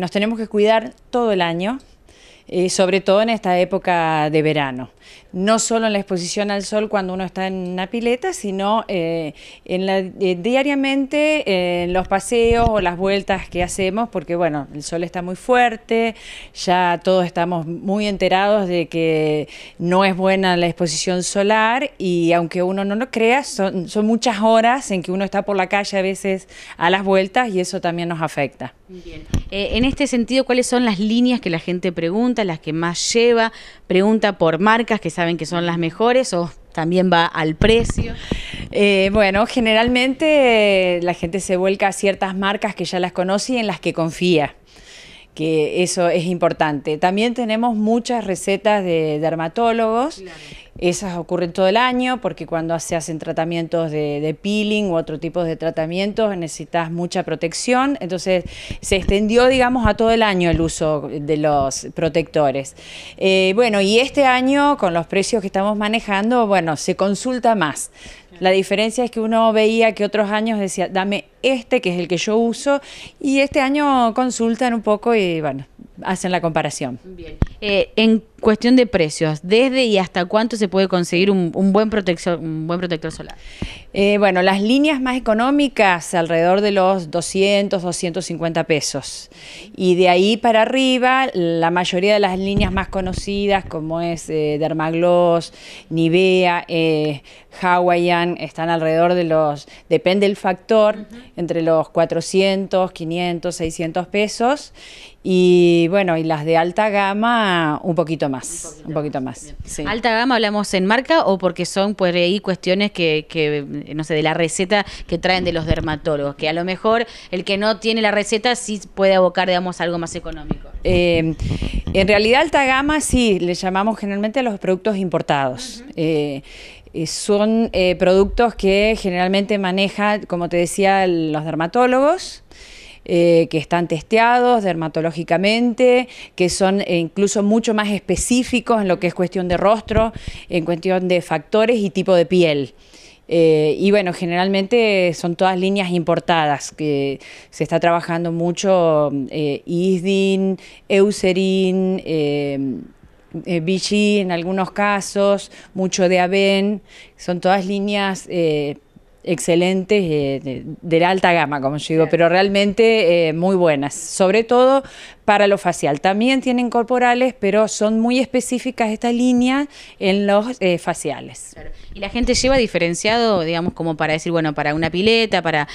Nos tenemos que cuidar todo el año, eh, sobre todo en esta época de verano. No solo en la exposición al sol cuando uno está en una pileta, sino eh, en la, eh, diariamente en los paseos o las vueltas que hacemos, porque bueno, el sol está muy fuerte, ya todos estamos muy enterados de que no es buena la exposición solar y aunque uno no lo crea, son, muchas horas en que uno está por la calle a veces a las vueltas y eso también nos afecta. Eh, en este sentido, ¿cuáles son las líneas que la gente pregunta, las que más lleva? ¿Pregunta por marcas que saben que son las mejores o también va al precio? Eh, bueno, generalmente eh, la gente se vuelca a ciertas marcas que ya las conoce y en las que confía que eso es importante. También tenemos muchas recetas de dermatólogos claro. Esas ocurren todo el año porque cuando se hacen tratamientos de, peeling u otro tipo de tratamientos necesitas mucha protección. Entonces se extendió, digamos, a todo el año el uso de los protectores. Eh, bueno, y este año con los precios que estamos manejando, bueno, se consulta más. La diferencia es que uno veía que otros años decía, dame este que es el que yo uso, y este año consultan un poco y bueno, hacen la comparación. Eh, en cuestión de precios, ¿desde y hasta cuánto se puede conseguir un, buen, protector, un buen protector solar? Eh, bueno, las líneas más económicas alrededor de los 200, 250 pesos. Y de ahí para arriba, la mayoría de las líneas más conocidas, como es eh, Dermagloss, Nivea, Hawaiian, están alrededor de los, depende el factor, entre los 400, 500, 600 pesos. Y bueno, y las de alta gama un poquito más. Un poquito, más. Alta gama hablamos en marca o porque son por ahí cuestiones que, no sé, de la receta que traen de los dermatólogos, que a lo mejor el que no tiene la receta sí puede abocar, digamos, algo más económico. Em, en realidad alta gama sí, le llamamos generalmente a los productos importados. Eh, eh, son eh, productos que generalmente maneja, como te decía, los dermatólogos. Eh, que están testeados dermatológicamente, que son eh, incluso mucho más específicos en lo que es cuestión de rostro, en cuestión de factores y tipo de piel. Eh, y bueno, generalmente son todas líneas importadas, que se está trabajando mucho Isdin, Eucerin, eh, en algunos casos, mucho de Aven, son todas líneas excelentes, eh, de, la alta gama, como yo digo, pero realmente eh, muy buenas, sobre todo para lo facial. También tienen corporales, pero son muy específicas esta línea en los eh, faciales. Y la gente lleva diferenciado, digamos, como para decir, bueno, para una pileta, para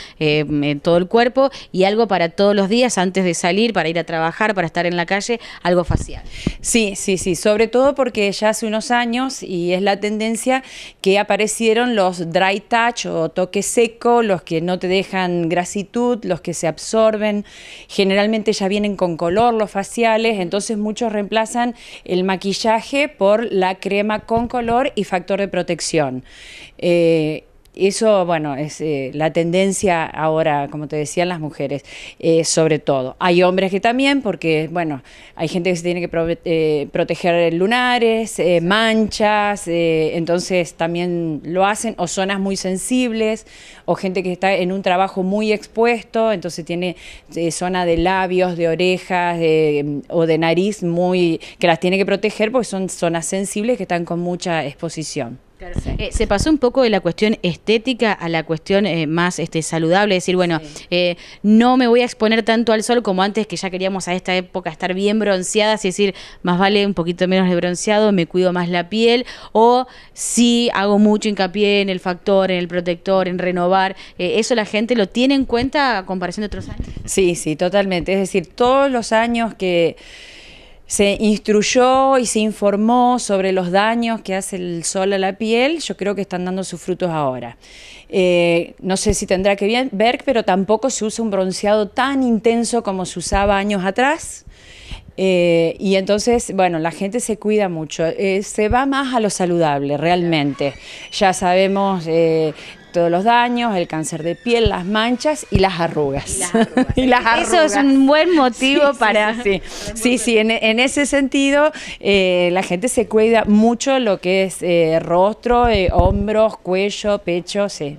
todo el cuerpo y algo para todos los días antes de salir, para ir a trabajar, para estar en la calle, algo facial. Sí, sí, sí, sobre todo porque ya hace unos años, y es la tendencia, que aparecieron los dry touch o toque seco, los que no te dejan grasitud, los que se absorben. Generalmente ya vienen con color los faciales, entonces muchos reemplazan el maquillaje por la crema con color y factor de protección. Eh, eso, bueno, es eh, la tendencia ahora, como te decían las mujeres, eh, sobre todo. Hay hombres que también, porque, bueno, hay gente que se tiene que eh, proteger lunares, manchas, entonces también lo hacen, o zonas muy sensibles, o gente que está en un trabajo muy expuesto, entonces tiene zona de labios, de orejas o de nariz muy, que las tiene que proteger porque son zonas sensibles que están con mucha exposición. Eh, se pasó un poco de la cuestión estética a la cuestión eh, más este, saludable, decir, bueno, eh, no me voy a exponer tanto al sol como antes, que ya queríamos a esta época estar bien bronceadas y decir, más vale un poquito menos de bronceado, me cuido más la piel, o sí hago mucho hincapié en el factor, en el protector, en renovar. ¿Eso la gente lo tiene en cuenta a comparación de otros años? Sí, sí, totalmente. Es decir, todos los años que se instruyó y se informó sobre los daños que hace el sol a la piel, yo creo que están dando sus frutos ahora. Eh, no sé si tendrá que ver, pero tampoco se usa un bronceado tan intenso como se usaba años atrás. Eh, y entonces, bueno, la gente se cuida mucho, eh, se va más a lo saludable realmente. Ya sabemos todos los daños, el cáncer de piel, las manchas y las arrugas. Y las arrugas. Eso es un buen motivo para... Sí, sí, sí, en, ese sentido eh, la gente se cuida mucho lo que es eh, rostro, eh, hombros, cuello, pecho, sí.